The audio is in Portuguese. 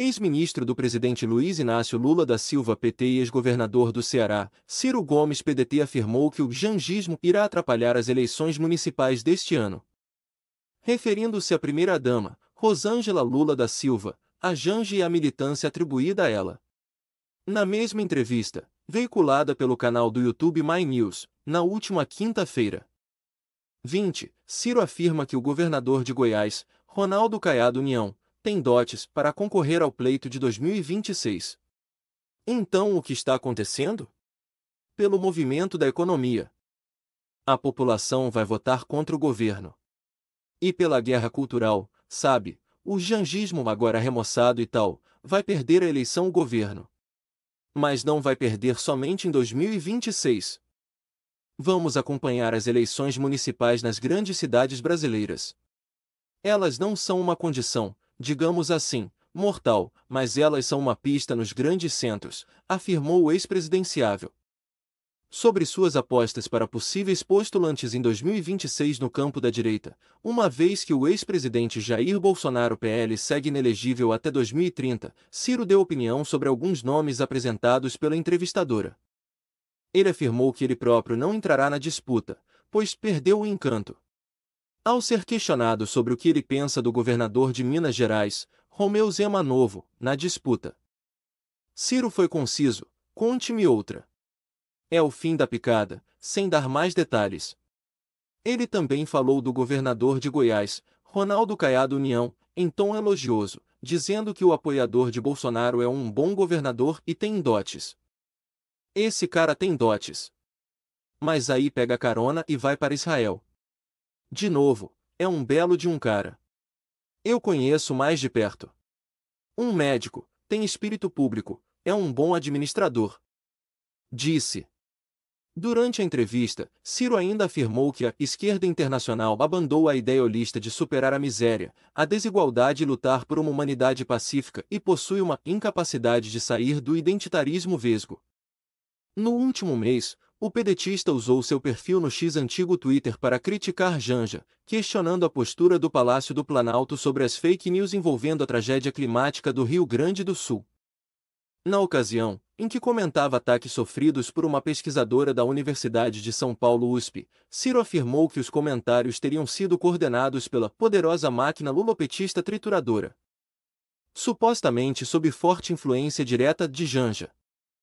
Ex-ministro do presidente Luiz Inácio Lula da Silva PT e ex-governador do Ceará, Ciro Gomes PDT afirmou que o jangismo irá atrapalhar as eleições municipais deste ano. Referindo-se à primeira-dama, Rosângela Lula da Silva, a Jange e a militância atribuída a ela. Na mesma entrevista, veiculada pelo canal do YouTube My News, na última quinta-feira. 20. Ciro afirma que o governador de Goiás, Ronaldo Caiado União, tem dotes para concorrer ao pleito de 2026. Então, o que está acontecendo? Pelo movimento da economia. A população vai votar contra o governo. E pela guerra cultural, sabe, o jangismo agora remoçado e tal, vai perder a eleição o governo. Mas não vai perder somente em 2026. Vamos acompanhar as eleições municipais nas grandes cidades brasileiras. Elas não são uma condição, digamos assim, mortal, mas elas são uma pista nos grandes centros, afirmou o ex-presidenciável. Sobre suas apostas para possíveis postulantes em 2026 no campo da direita, uma vez que o ex-presidente Jair Bolsonaro PL segue inelegível até 2030, Ciro deu opinião sobre alguns nomes apresentados pela entrevistadora. Ele afirmou que ele próprio não entrará na disputa, pois perdeu o encanto. Ao ser questionado sobre o que ele pensa do governador de Minas Gerais, Romeu Zema Novo, na disputa. Ciro foi conciso, conte-me outra. É o fim da picada, sem dar mais detalhes. Ele também falou do governador de Goiás, Ronaldo Caiado União, em tom elogioso, dizendo que o apoiador de Bolsonaro é um bom governador e tem dotes. Esse cara tem dotes. Mas aí pega carona e vai para Israel. De novo, é um belo de um cara. Eu conheço mais de perto. Um médico, tem espírito público, é um bom administrador. Disse. Durante a entrevista, Ciro ainda afirmou que a esquerda internacional abandonou a ideia holista de superar a miséria, a desigualdade e lutar por uma humanidade pacífica e possui uma incapacidade de sair do identitarismo vesgo. No último mês, o pedetista usou seu perfil no X antigo Twitter para criticar Janja, questionando a postura do Palácio do Planalto sobre as fake news envolvendo a tragédia climática do Rio Grande do Sul. Na ocasião, em que comentava ataques sofridos por uma pesquisadora da Universidade de São Paulo USP, Ciro afirmou que os comentários teriam sido coordenados pela poderosa máquina lulopetista trituradora. Supostamente sob forte influência direta de Janja.